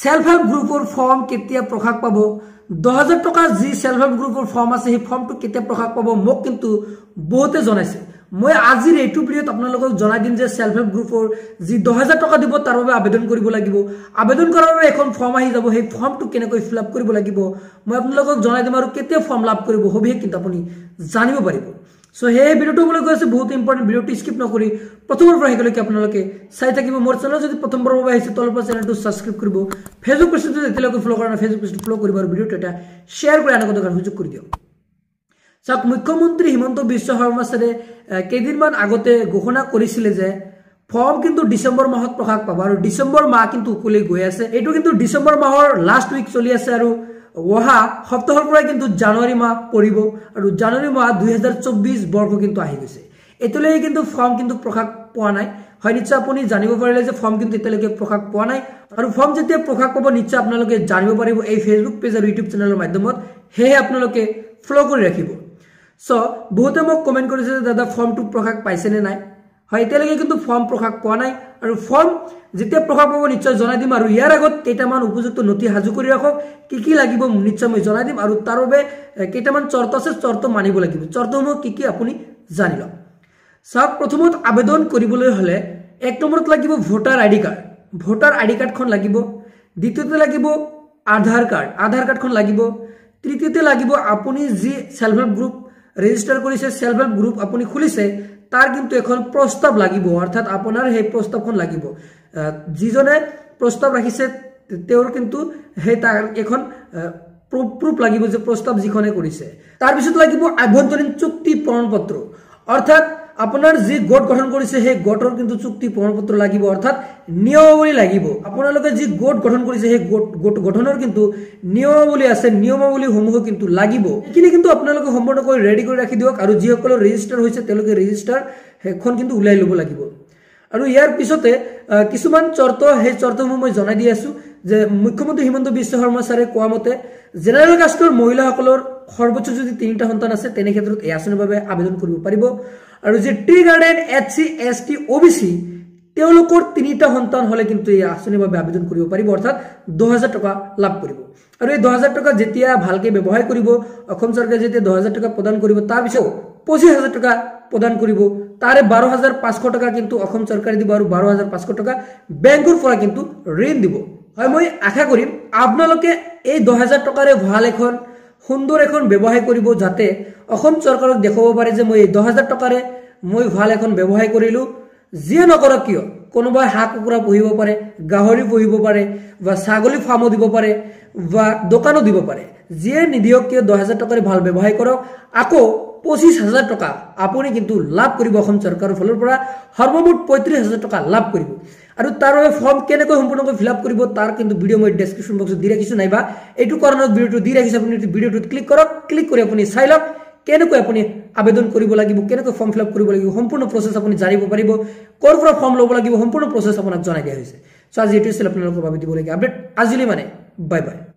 self help গ্রুপর form কেতিয়া প্রকাশ পাব দশ হাজার টাকা যেল্ফ হেল্প গ্রুপর ফর্ম আছে সেই ফর্মটা কেতিয়া প্রকাশ পাব মোক কিন্তু বহুতে জানাইছে মই আজির এই ভিডিওত আপনার জানাই দিম যে সেল্ফ হেল্প গ্রুপর যশ হাজার টাকা দিব তার আবেদন করব লাগবে আবেদন করার এখন ফর্ম আহি যাব সেই ফর্মটা কেন ফিল আপ করব লাগবে মানে আপনার জানাই দিম আর কেতিয়া ফর্ম লাভ করব সো সেই ভিডিওটো বুলি কৈ আছে বহুত ইম্পৰ্টেণ্ট ভিডিঅ'টো স্কিপ নকৰি প্ৰথমৰ পৰা শিকালৈকে আপোনালোকে চাই থাকিব মোৰ চেনেল যদি প্ৰথমবাৰৰ বাবে আহিছে তলৰ পৰা চেনেলটো ছাবস্ক্ৰাইব কৰিব ফেচবুক পেজটো যেতিয়ালৈকে ফ'ল' কৰা নাই ফেচবুক পেজটো ফ'ল' কৰিব আৰু ভিডিঅ'টো এটা শ্বেয়াৰ কৰি আনকৰ কাৰণে সুযোগ কৰি দিয়ক চাওক মুখ্যমন্ত্ৰী হিমন্ত বিশ্ব শৰ্মা ছাৰে কেইদিনমান আগতে ঘোষণা কৰিছিলে যে ফৰ্ম কিন্তু ডিচেম্বৰ মাহত প্ৰকাশ পাব আৰু ডিচেম্বৰ মাহ কিন্তু উকলি গৈ আছে এইটো কিন্তু ডিচেম্বৰ মাহৰ লাষ্ট উইক চলি আছে আৰু অহা সপ্তাহৰ পৰাই কিন্তু জানুৱাৰী মাহ পৰিব আৰু জানুৱাৰী মাহ দুহেজাৰ চৌব্বিছ বৰ্ষ কিন্তু আহি গৈছে এতিয়ালৈকে কিন্তু ফৰ্ম কিন্তু প্ৰকাশ পোৱা নাই হয় নিশ্চয় আপুনি জানিব পাৰিলে যে ফৰ্ম কিন্তু এতিয়ালৈকে প্ৰকাশ পোৱা নাই আৰু ফৰ্ম যেতিয়া প্ৰকাশ পাব নিশ্চয় আপোনালোকে জানিব পাৰিব এই ফেচবুক পেজ আৰু ইউটিউব চেনেলৰ মাধ্যমত সেয়েহে আপোনালোকে ফ'ল' কৰি ৰাখিব চ' বহুতে মোক কমেণ্ট কৰিছে যে দাদা ফৰ্মটো প্ৰকাশ পাইছেনে নাই হয় এতিয়ালৈকে কিন্তু ফৰ্ম প্ৰকাশ পোৱা নাই আৰু ফৰ্ম যেতিয়া প্ৰকাশ পাব নিশ্চয় জনাই দিম আৰু ইয়াৰ আগত কেইটামান উপযুক্ত নথি সাজু কৰি ৰাখক কি কি লাগিব নিশ্চয় মই জনাই দিম আৰু তাৰ বাবে কেইটামান চৰ্ত আছে চৰ্ত মানিব লাগিব চৰ্তসমূহ কি কি আপুনি জানি লওক চাওক প্ৰথমত আবেদন কৰিবলৈ হ'লে এক নম্বৰত লাগিব voter I D card voter I D কাৰ্ডখন লাগিব দ্বিতীয়তে লাগিব আধাৰ কাৰ্ড আধাৰ কাৰ্ডখন লাগিব তৃতীয়তে লাগিব আপুনি যি ছেল্ফ হেল্প গ্ৰুপ ৰেজিষ্টাৰ কৰিছে ছেল্ফ হেল্প গ্ৰুপ আপুনি খুলিছে তার কিন্তু এখন প্রস্তাব লাগিব অর্থাৎ আপনার সেই প্রস্তাবখন লাগিব যিজনে প্রস্তাব রাখিছে তেওর কিন্তু সেই তার এখন প্রুফ লাগিব যে প্রস্তাব যখনে করেছে তারপর লাগিব আভ্যন্তরীণ চুক্তি প্রমাণপত্র অর্থাৎ আপোনাৰ যি গোট গঠন কৰিছে সেই গোটৰ কিন্তু চুক্তি প্ৰমাণ পত্ৰ লাগিব অৰ্থাৎ নিয়মাৱলী লাগিব আপোনালোকে যি গোট গঠন কৰিছে সেই গোট গঠনৰ কিন্তু নিয়মাৱলী আছে নিয়মাৱলীসমূহো কিন্তু লাগিব এইখিনি কিন্তু আপোনালোকে সম্পূৰ্ণকৈ ৰেডি কৰি ৰাখি দিয়ক আৰু যিসকলৰ ৰেজিষ্টাৰ হৈছে তেওঁলোকে ৰেজিষ্টাৰ সেইখন কিন্তু ওলাই ল'ব লাগিব আৰু ইয়াৰ পিছতে কিছুমান চৰ্ত সেই চৰ্তসমূহ মই জনাই দি আছোঁ যে মুখ্যমন্ত্ৰী হিমন্ত বিশ্ব শৰ্মা ছাৰে কোৱা মতে জেনেৰেল কাষ্টৰ মহিলাসকলৰ সর্বোচ্চ যদি তিনটা সন্তান আছে তেনে ক্ষেত্রে এই আসনের বাবে আবেদন করব পারিব আর যে টি গার্ডেন এস সি এস টি ও বি সি তিনটা সন্তান হলে কিন্তু এই আসনের বাবে আবেদন করব পারিব অর্থাৎ দু হাজার টাকা লাভ করব আর এই দু হাজার টাকা যেটা ভালকে ব্যবহার করব সরকার যেটা দু হাজার টাকা প্রদান করব তার পিছিয়ে পঁচিশ হাজার টাকা প্রদান করব তার বারো হাজার পাঁচশো টাকা কিন্তু সরকারে দিব আর বারো হাজার পাঁচশো টাকা ব্যাঙ্কর পর কিন্তু ঋণ দিব হয় মই আশা করি আপনাদের এই দু হাজার টাকার ভাল এখন সুন্দৰ এখন ব্যৱসায় কৰিব যাতে অসম চৰকাৰক দেখুৱাব পাৰে যে মই এই দহ হাজাৰ টকাৰে মই ভাল এখন ব্যৱসায় কৰিলোঁ যিয়ে নকৰক কিয় কোনোবাই হাঁহ কুকুৰা পুহিব পাৰে গাহৰি পুহিব পাৰে বা ছাগলী ফাৰ্মো দিব পাৰে বা দোকানো দিব পাৰে যিয়ে নিদিয়ক কিয় দহ হাজাৰ টকাৰে ভাল ব্যৱসায় কৰক আকৌ পঁচিছ হাজাৰ টকা আপুনি কিন্তু লাভ কৰিব অসম চৰকাৰৰ ফালৰ পৰা সৰ্বমুঠ পঁয়ত্ৰিছ হাজাৰ টকা লাভ কৰিব আৰু তাৰ বাবে ফৰ্ম কেনেকৈ সম্পূৰ্ণকৈ ফিল আপ কৰিব তাৰ কিন্তু ভিডিঅ' মই ডেছক্ৰিপশ্যন বক্সত দি ৰাখিছোঁ নাইবা এইটো কাৰণত ভিডিঅ'টো দি ৰাখিছোঁ আপুনি ভিডিঅ'টোত ক্লিক কৰক ক্লিক কৰি আপুনি চাই লওক কেনেকৈ আপুনি আবেদন কৰিব লাগিব কেনেকৈ ফৰ্ম ফিল আপ কৰিব লাগিব সম্পূৰ্ণ প্ৰচেছ আপুনি জানিব পাৰিব ক'ৰ পৰা ফৰ্ম ল'ব লাগিব সম্পূৰ্ণ প্ৰচেছ আপোনাক জনাই দিয়া হৈছে চ' আজি এইটো আছিল আপোনালোকৰ বাবে দিবলগীয়া আপডেট আজিলৈ মানে বাই বাই